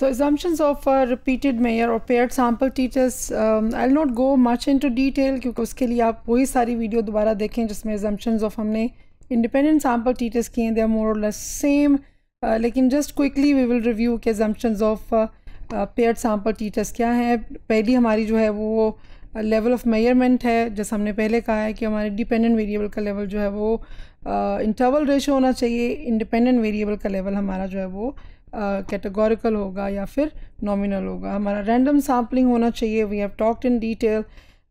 So assumptions of a repeated measure और paired sample T test I will not go much into detail क्योंकि उसके लिए आप वही सारी वीडियो दोबारा देखें जिसमें assumptions ऑफ हमने इंडिपेंडेंट सैम्पल टी टेस्ट किए हैं they are more or less same लेकिन just quickly we will review के assumptions of paired sample T test क्या है पहली हमारी जो है वो लेवल ऑफ मेयरमेंट है जैसा हमने पहले कहा है कि हमारे डिपेंडेंट वेरिएबल का लेवल जो है वो इंटरवल uh, रेशो होना चाहिए इंडिपेंडेंट वेरिएबल का लेवल हमारा जो है वो कैटेगोरिकल uh, होगा या फिर नॉमिनल होगा हमारा रैंडम सैम्पलिंग होना चाहिए we have talked in detail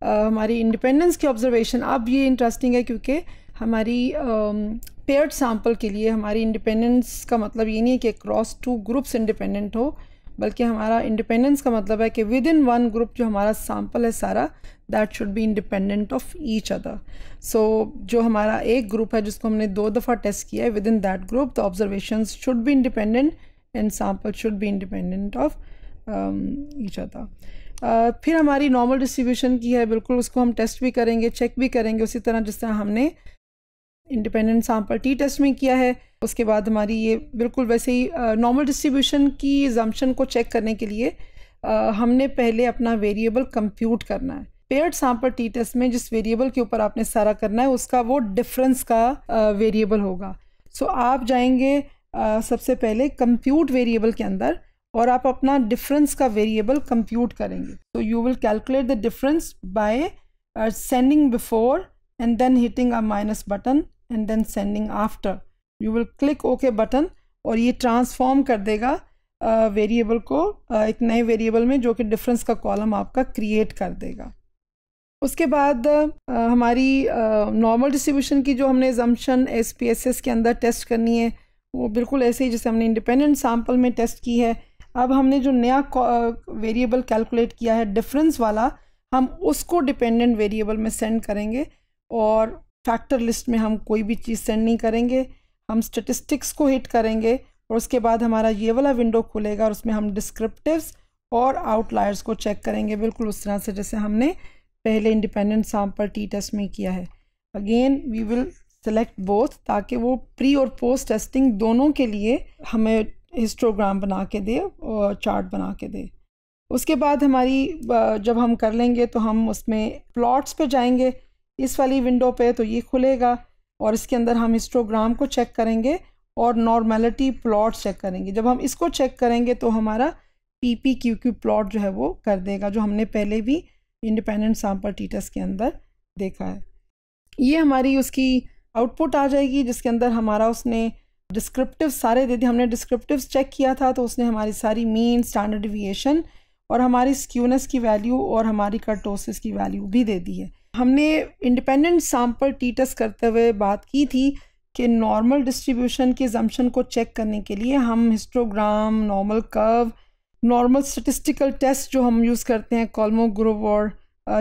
हमारी इंडिपेंडेंस की ऑब्जर्वेशन अब ये इंटरेस्टिंग है क्योंकि हमारी पेयर्ड um, सैम्पल के लिए हमारी इंडिपेंडेंस का मतलब ये नहीं है कि क्रॉस टू ग्रुप्स इंडिपेंडेंट हो बल्कि हमारा इंडिपेंडेंस का मतलब है कि विद इन वन ग्रुप जो हमारा सैम्पल है सारा that should be independent of each other so जो हमारा एक ग्रुप है जिसको हमने दो दफ़ा टेस्ट किया है with in that group the observation should be independent and sample should be independent of each um, uh, फिर हमारी नॉर्मल डिस्ट्रीब्यूशन की है बिल्कुल उसको हम टेस्ट भी करेंगे चेक भी करेंगे उसी तरह जिस तरह हमने इंडिपेंडेंट सैम्पल टी टेस्ट में किया है उसके बाद हमारी ये बिल्कुल वैसे ही नॉर्मल uh, डिस्ट्रीब्यूशन की जम्पन को चेक करने के लिए uh, हमने पहले अपना वेरिएबल कंप्यूट करना है पेयर्ड सैम्पल टी टेस्ट में जिस वेरिएबल के ऊपर आपने सारा करना है उसका वो डिफरेंस का वेरिएबल uh, होगा सो so, आप जाएंगे सबसे पहले कंप्यूट वेरिएबल के अंदर और आप अपना डिफरेंस का वेरिएबल कंप्यूट करेंगे तो you will calculate the difference by sending before and then hitting a minus button and then sending after you will click okay button और ये ट्रांसफॉर्म कर देगा वेरिएबल uh, को uh, एक नए वेरिएबल में जो कि डिफरेंस का कॉलम आपका क्रिएट कर देगा उसके बाद uh, हमारी नॉर्मल डिस्ट्रीब्यूशन की जो हमने जम्पन एस के अंदर टेस्ट करनी है वो बिल्कुल ऐसे ही जैसे हमने इंडिपेंडेंट सैम्पल में टेस्ट की है अब हमने जो नया वेरिएबल कैलकुलेट किया है डिफरेंस वाला हम उसको डिपेंडेंट वेरिएबल में सेंड करेंगे और फैक्टर लिस्ट में हम कोई भी चीज़ सेंड नहीं करेंगे हम स्टेटिस्टिक्स को हिट करेंगे और उसके बाद हमारा ये वाला विंडो खुलेगा और उसमें हम डिस्क्रिप्टिवस और आउटलायर्स को चेक करेंगे बिल्कुल उस तरह से जैसे हमने पहले इंडिपेंडेंट सैम्पल टी टेस्ट में किया है again we will select both ताकि वो प्री और पोस्ट टेस्टिंग दोनों के लिए हमें हिस्टोग्राम बना के दे और चार्ट बना के दे उसके बाद हमारी जब हम कर लेंगे तो हम उसमें प्लॉट्स पे जाएंगे इस वाली विंडो पे तो ये खुलेगा और इसके अंदर हम हिस्टोग्राम को चेक करेंगे और नॉर्मेलिटी प्लॉट चेक करेंगे जब हम इसको चेक करेंगे तो हमारा P P Q Q plot जो है वो कर देगा जो हमने पहले भी इंडिपेंडेंट सैम्पल टीटस के अंदर देखा है ये हमारी उसकी आउटपुट आ जाएगी जिसके अंदर हमारा उसने डिस्क्रिप्टिव सारे दे दिए हमने डिस्क्रिप्टिव चेक किया था तो उसने हमारी सारी मीन स्टैंडर्ड डिविएशन और हमारी स्क्यूनेस की वैल्यू और हमारी कर्टोसिस की वैल्यू भी दे दी है हमने इंडिपेंडेंट सैंपल टीटस करते हुए बात की थी कि नॉर्मल डिस्ट्रीब्यूशन के जम्पशन को चेक करने के लिए हम histogram normal curve normal statistical test जो हम यूज़ करते हैं कॉलमो और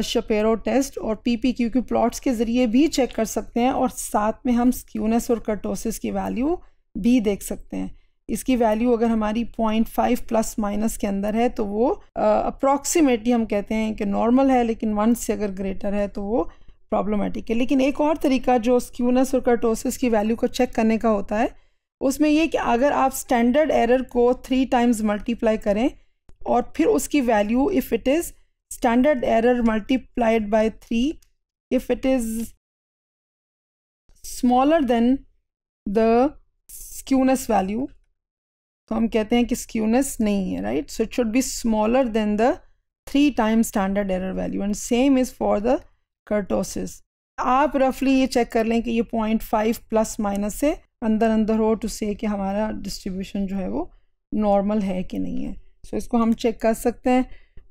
शपेरो टेस्ट और पी पी क्यू प्लॉट्स के ज़रिए भी चेक कर सकते हैं और साथ में हम स्क्यूनेस और कर्टोसिस की वैल्यू भी देख सकते हैं इसकी वैल्यू अगर हमारी पॉइंट फाइव प्लस माइनस के अंदर है तो वो अप्रॉक्सीमेटली हम कहते हैं कि नॉर्मल है लेकिन वन से अगर ग्रेटर है तो वो प्रॉब्लमेटिक है लेकिन एक और तरीका जो स्क्यूनेस और कर्टोसिस की वैल्यू को चेक करने का होता है उसमें यह कि अगर आप स्टैंडर्ड एरर को थ्री टाइम्स मल्टीप्लाई करें और फिर उसकी value if it is standard error multiplied by 3 if it is smaller than the skewness value so हम कहते हैं कि skewness नहीं है right so it should be smaller than the 3 times standard error value and same is for the kurtosis आप roughly ये check कर लें कि ये 0.5 plus minus माइनस से अंदर अंदर हो टू से कि हमारा डिस्ट्रीब्यूशन जो है वो नॉर्मल है कि नहीं है सो so इसको हम check कर सकते हैं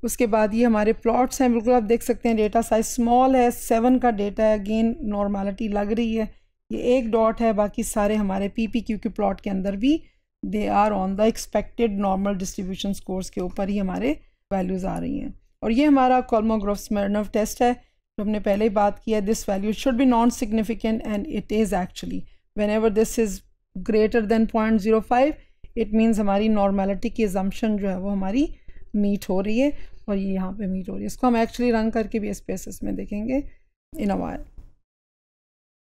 उसके बाद ये हमारे प्लॉट्स हैं बिल्कुल आप देख सकते हैं डेटा साइज स्मॉल है सेवन का डेटा है अगेन नॉर्मालिटी लग रही है ये एक डॉट है बाकी सारे हमारे पी पी क्यू के प्लॉट के अंदर भी they are on the expected normal distribution scores के ऊपर ही हमारे वैल्यूज़ आ रही हैं और ये हमारा कॉलमोग्रोफ स्मरनव टेस्ट है जो हमने पहले ही बात की है this value should be non significant and it is actually whenever this is greater than point zero five it means हमारी नॉर्मेलिटी की एजम्पन जो है वो हमारी मीट हो रही है और ये यहाँ पे मीट हो रही है इसको हम एक्चुअली रन करके भी स्पेसिस में देखेंगे इन अ वायर